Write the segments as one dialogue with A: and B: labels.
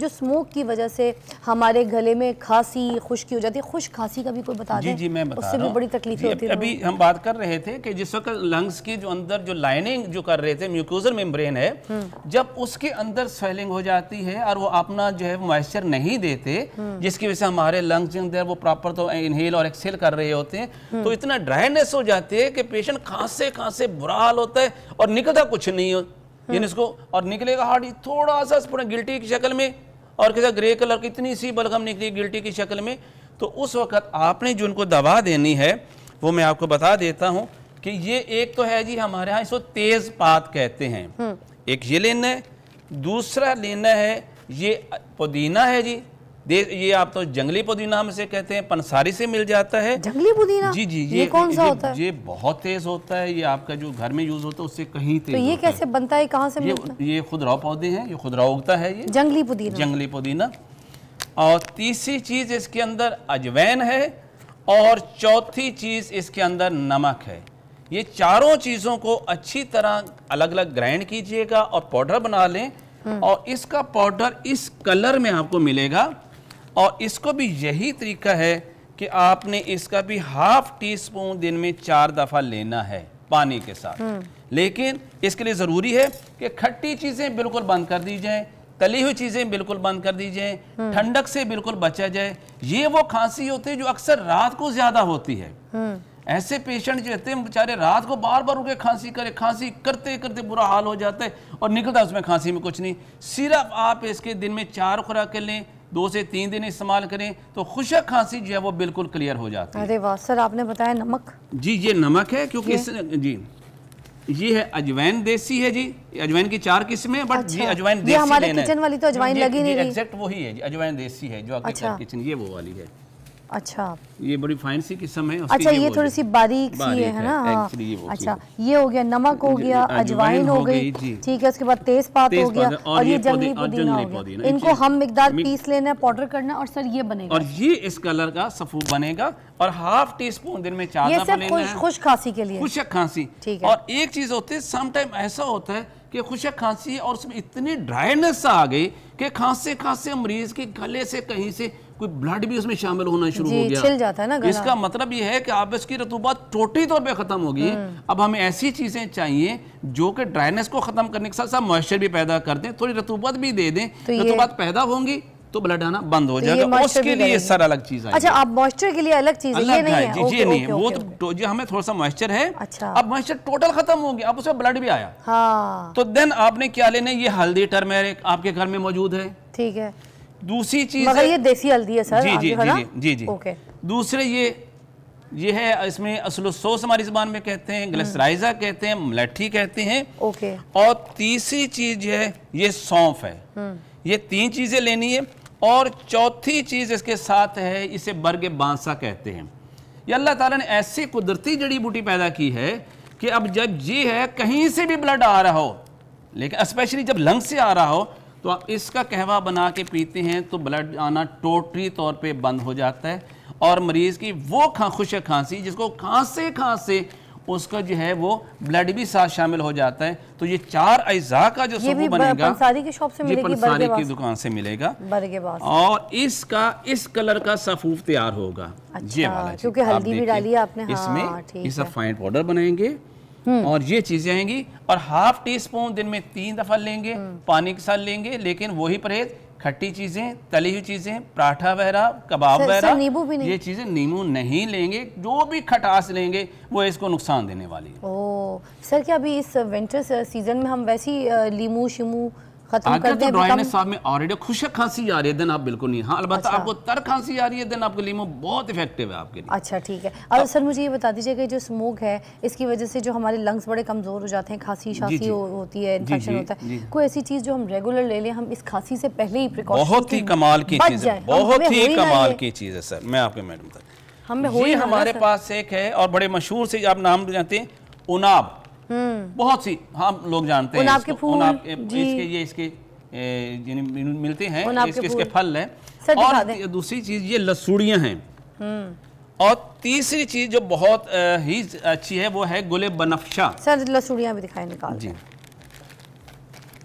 A: जो स्मोक की वजह से हमारे गले में खांसी खुश्की हो जाती है खुश खांसी का भी कोई बता जी जी मैं बता उससे भी बड़ी तकलीफ होती है अभी
B: हम बात कर रहे थे कि जिस वक्त लंग्स की जो अंदर जो लाइनिंग जो कर रहे थे म्यूकोजल मेम्ब्रेन है हम्म। जब उसके अंदर स्वेलिंग हो जाती है और वो अपना जो है मॉइस्चर नहीं देते हम्म। जिसकी वजह से हमारे लंग्स के अंदर वो प्रॉपर तो इनहेल और एक्सेल कर रहे होते हैं हम्म। तो इतना ड्राइनेस हो जाती है कि पेशेंट खांसे खांसे बुरा हाल होता है और निकलता कुछ नहीं हो यानी इसको और निकलेगा हार्ट थोड़ा सा गिल्टी की शक्ल में और किसी ग्रे कलर की इतनी सी बलगम निकली गिल्टी की शक्ल में तो उस वक़्त आपने जो उनको दवा देनी है वो मैं आपको बता देता हूँ कि ये एक तो है जी हमारे यहाँ इसको तेज़ पात कहते हैं हम्म। एक ये लेना है दूसरा लेना है ये पुदीना है जी ये आप तो जंगली पुदीना हम इसे कहते हैं पनसारी से मिल जाता है जंगली पुदीना जी जी ये, ये कौन सा ये, होता है ये बहुत तेज होता है ये आपका जो घर में यूज होता है उससे कहीं तेज तो ये कैसे
A: बनता है कहाँ से ये, मिलता?
B: ये खुदरा पौधे हैं ये खुदरा उगता है ये जंगली पुदीना जंगली पुदीना और तीसरी चीज इसके अंदर अजवैन है और चौथी चीज इसके अंदर नमक है ये चारों चीज़ों को अच्छी तरह अलग अलग ग्राइंड कीजिएगा और पाउडर बना लें हम्म। और इसका पाउडर इस कलर में आपको मिलेगा और इसको भी यही तरीका है कि आपने इसका भी हाफ टी स्पून दिन में चार दफ़ा लेना है पानी के साथ हम्म। लेकिन इसके लिए ज़रूरी है कि खट्टी चीज़ें बिल्कुल बंद कर दी जाए तली हुई चीज़ें बिल्कुल बंद कर दी जाए हम्म। ठंडक से बिल्कुल बचा जाए ये वो खांसी होती है जो अक्सर रात को ज़्यादा होती है हम्म। ऐसे पेशेंट जो रहते हैं बेचारे रात को बार बार उनके खांसी करे खांसी करते करते बुरा हाल हो जाता है और निकलता उसमें खांसी में कुछ नहीं सिर्फ आप इसके दिन में चार खुराकें लें दो से तीन दिन इस्तेमाल करें तो खुशक खांसी जो है वो बिल्कुल क्लियर हो जाती है
A: अरे वाह सर आपने बताया नमक
B: जी ये नमक है क्योंकि इस जी ये है अजवाइन देसी है जी अजवाइन की चार किस्में बट अच्छा। ये अजवाइन देसी हमारे किचन वाली तो अजवाइन लगी नहीं एग्जैक्ट वही है जी अजवाइन देसी है जो आपके अच्छा। किचन ये वो वाली है अच्छा ये बड़ी फाइन सी किस्म है अच्छा ये, थोड़ी सी
A: बारीक सी है, है ना हाँ अच्छा ये हो गया नमक हो गया अजवाइन हो गई ठीक है उसके बाद तेज पात हो गया और ये जंगली पुदीना हो गया इनको हम मकदार पीस लेना है पाउडर करना और सर ये बनेगा और
B: ये इस कलर का सफूफ बनेगा और हाफ टी स्पून दिन में चार ये खुश खांसी के लिए खुशक खांसी ठीक है और एक चीज होती है समटाइम ऐसा होता है कि खुशक खांसी और उसमें इतनी ड्राइनेस आ गई कि खांसे खांसे मरीज के गले से कहीं से कोई ब्लड भी इसमें शामिल होना शुरू हो गया छिल जाता है ना इसका मतलब यह है कि आप इसकी रतूबा टोटी तौर पर ख़त्म होगी हम्म। अब हमें ऐसी चीज़ें चाहिए जो कि ड्राइनेस को ख़त्म करने के साथ साथ मॉइस्चर भी पैदा कर दें थोड़ी रतूबत भी दे दें रतूबत तो पैदा होंगी तो ब्लड आना बंद हो तो जाएगा उसके लिए सर अलग चीज अच्छा आप मॉइस्चर के लिए अलग चीज ये नहीं है, जी, जी नहीं वो तो-, तो जी हमें थोड़ा सा मॉइस्चर है अच्छा अब मॉइस्चर टोटल खत्म हो गया अब उसमें ब्लड भी आया
A: हाँ।
B: तो देन आपने क्या लेना ये हल्दी टर्मेरिक आपके घर में मौजूद है ठीक
A: है दूसरी चीज मगर ये देसी हल्दी है सर जी जी जी जी जी जी ओके
B: दूसरे ये ये है इसमें असल सोस हमारी जबान में कहते हैं हम्म। ग्लेसराइजा कहते हैं मलठी कहते हैं ओके और तीसरी चीज है ये सौंफ है हम्म। ये तीन चीजें लेनी है और चौथी चीज इसके साथ है इसे बर्ग बांसा कहते हैं ये अल्लाह ताला ने ऐसी कुदरती जड़ी बूटी पैदा की है कि अब जब ये है कहीं से भी ब्लड आ रहा हो लेकिन स्पेशली जब लंग से आ रहा हो तो आप इसका कहवा बना के पीते हैं तो ब्लड आना टोटली तौर पे बंद हो जाता है और मरीज़ की वो खा खुश खांसी जिसको खांसे खांसे उसका जो है वो ब्लड भी साथ शामिल हो जाता है तो ये चार अज्जा का जो सबू बनेगा पंसारी
A: की शॉप से मिलेगी पंसारी की
B: दुकान से मिलेगा और इसका इस कलर का सफूफ तैयार होगा अच्छा, ये वाला क्योंकि हल्दी भी डाली आपने हाँ, इसमें इस फाइन पाउडर बनाएंगे हम्म। और ये चीजें आएंगी और हाफ टी स्पून दिन में तीन दफा लेंगे हम्म। पानी के साथ लेंगे लेकिन वही परहेज खट्टी चीजें तली हुई चीजें पराठा वगैरह कबाब वगैरह नींबू भी नहीं ये चीजें नींबू नहीं लेंगे जो भी खटास लेंगे वो इसको नुकसान देने वाली है
A: ओ सर क्या अभी इस विंटर सीजन में हम वैसी लीमू शिमू तो हाँ, अच्छा। अच्छा, तो इसकी वजह से जो हमारे लंग्स बड़े कमज़ोर हो जाते हैं खांसी शासी होती है इन्फेक्शन होता है कोई ऐसी चीज़ जो हम रेगुलर ले लें हम इस खांसी से पहले ही प्रिकॉशन बहुत ही कमाल की चीज़ है बहुत ही कमाल
B: की चीज़ है सर मैं आपके मैडम तक
A: हमें हमारे पास
B: एक है और बड़े मशहूर से आप नाम जानते हैं उनाब हम्म। बहुत सी हम लोग जानते हैं इसको, फूल, आपके, इसके ये इसके जिन्हें मिलते हैं इसके इसके फल है और दूसरी चीज ये लसूड़िया हैं हम्म। और तीसरी चीज जो बहुत ही अच्छी है वो है गुले बनफ्शा
A: सर लसूड़िया भी दिखाई निकाल जी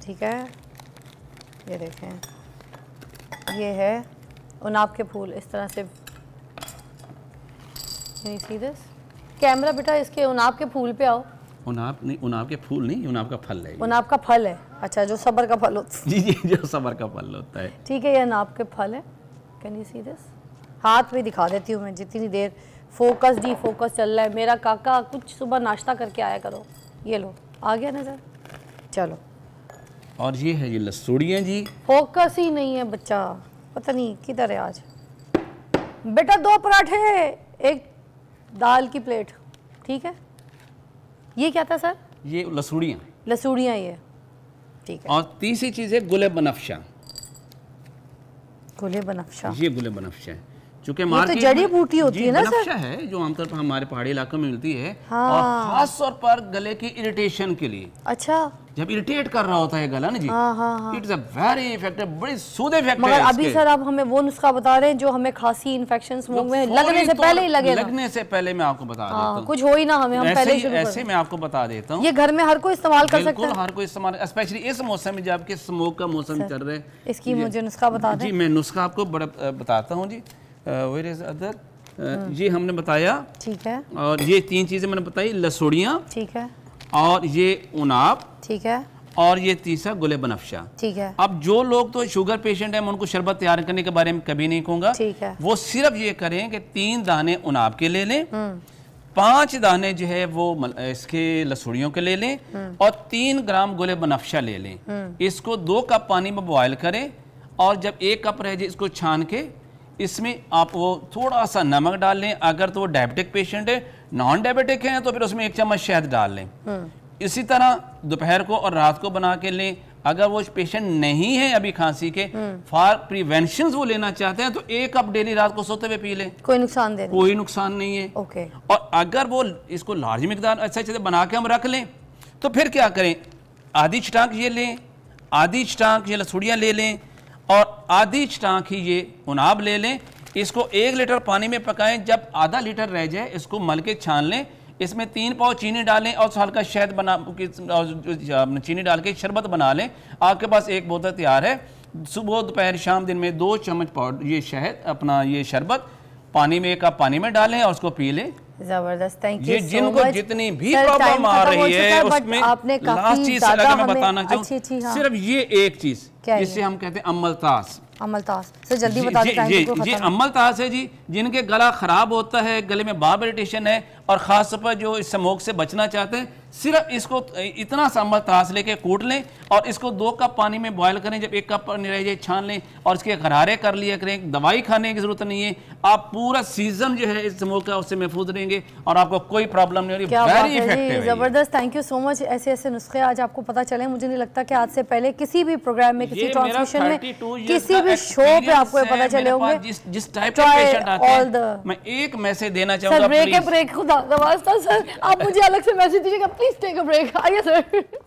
A: ठीक है ये देखें ये है उनाब के फूल इस तरह से कैमरा बेटा इसके उनाब के फूल पे आओ
B: उनाब नहीं उनाब के फूल नहीं उनाब का फल है उनाब
A: का फल है अच्छा जो सबर का फल होता
B: है जी जी जो सबर का फल होता है
A: ठीक है ये उनाब के फल है कैन यू सी दिस हाथ में दिखा देती हूँ मैं जितनी देर फोकस डी फोकस चल रहा है मेरा काका कुछ सुबह नाश्ता करके आया करो ये लो आ गया नज़र चलो
B: और ये है ये लसूड़ियाँ जी
A: फोकस ही नहीं है बच्चा पता नहीं किधर है आज बेटा दो पराठे एक दाल की प्लेट ठीक है ये क्या था सर
B: ये लसूड़िया
A: लसूड़िया ये
B: ठीक है और तीसरी चीज़ है गुले बनफ्शा गुले बनफ्शा ये गुले बनफ्शा है चूंकि तो जड़ी बूटी होती है ना सर है जो आमतौर पर हमारे पहाड़ी इलाकों में मिलती है हाँ। और खास तौर पर गले की इरिटेशन के लिए अच्छा जब इरिटेट कर रहा होता है गला ना जी हाँ,
A: हाँ, हाँ। इट्स अ
B: वेरी इफेक्टिव बड़ी सूद इफेक्ट मगर अभी सर
A: आप हमें वो नुस्खा बता रहे हैं जो हमें खांसी इन्फेक्शन में लगने से पहले ही लगे लगने
B: से पहले मैं आपको बता देता हूँ कुछ
A: हो ही ना हमें हम पहले ऐसे
B: मैं आपको बता देता हूँ ये
A: घर में हर कोई इस्तेमाल कर सकता हैं
B: हर कोई इस्तेमाल स्पेशली इस मौसम में जब आपके स्मोक का मौसम चल रहा है इसकी मुझे नुस्खा बता जी मैं नुस्खा आपको बड़ा बताता हूँ जी वेर इज अदर ये हमने बताया ठीक है और ये तीन चीज़ें मैंने बताई लसोड़िया ठीक है और ये उनाप ठीक है और ये तीसरा गुले बनफशा ठीक है अब जो लोग तो शुगर पेशेंट है मैं उनको शरबत तैयार करने के बारे में कभी नहीं कहूंगा ठीक है वो सिर्फ ये करें कि तीन दाने उनाब के ले लें हम्म। पांच दाने जो है वो इसके लसुड़ियों के ले लें हम्म। और तीन ग्राम गुले बनफशा ले लें हम्म। इसको दो कप पानी में बॉयल करें और जब एक कप रह जाए इसको छान के इसमें आप वो थोड़ा सा नमक डाल लें अगर तो वो डायबिटिक पेशेंट है नॉन डायबिटिक है तो फिर उसमें एक चम्मच शहद डाल लें हम्म। इसी तरह दोपहर को और रात को बना के लें अगर वो पेशेंट नहीं है अभी खांसी के फॉर हम्म। प्रिवेंशन वो लेना चाहते हैं तो एक कप डेली रात को सोते हुए पी लें कोई नुकसान दे कोई नुकसान नहीं है ओके और अगर वो इसको लार्ज मकदार अच्छे अच्छे बना के हम रख लें तो फिर क्या करें आधी छटांक ये लें आधी छटांक ये लसूड़ियाँ ले लें और आधी टाँक ही ये उनाब ले लें इसको एक लीटर पानी में पकाएं जब आधा लीटर रह जाए इसको मल के छान लें इसमें तीन पाव चीनी डालें और हल्का शहद बना चीनी डाल के शरबत बना लें आपके पास एक बोतल तैयार है सुबह दोपहर शाम दिन में दो चम्मच पाउडर ये शहद अपना ये शरबत पानी में एक कप पानी में डालें और उसको पी लें
A: जबरदस्त थैंक यू जिनको so जितनी
B: भी प्रॉब्लम आ रही है
A: उसमें लास्ट चीज अगर मैं बताना चाहूँ हाँ। सिर्फ
B: ये एक चीज जिसे हम कहते हैं अमलतास
A: अमलतास तो जल्दी बता जी, जी,
B: अमलतास है जी जिनके गला खराब होता है गले में बाब इरिटेशन है और खास तौर पर जो स्मोक से बचना चाहते हैं सिर्फ इसको इतना संभव त्रास लेके कूट लें और इसको दो कप पानी में बॉयल करें जब एक कप पानी रह जाए छान लें और इसके घरारे कर लिया करें दवाई खाने की ज़रूरत नहीं है आप पूरा सीजन जो है इस मुल्क का उससे महफूज रहेंगे और आपको कोई प्रॉब्लम नहीं होगी वेरी इफेक्टिव
A: ज़बरदस्त थैंक यू सो मच ऐसे ऐसे नुस्खे आज आपको पता चले मुझे नहीं लगता कि आज से पहले किसी भी प्रोग्राम में किसी ट्रांसमिशन में किसी भी शो पे आपको पता चले होंगे
B: जिस टाइप का पेशेंट आते हैं मैं एक मैसेज देना चाहूँगा ब्रेक है
A: ब्रेक खुदा सर आप मुझे अलग से मैसेज दीजिएगा please take a break. Ah, yes, sir.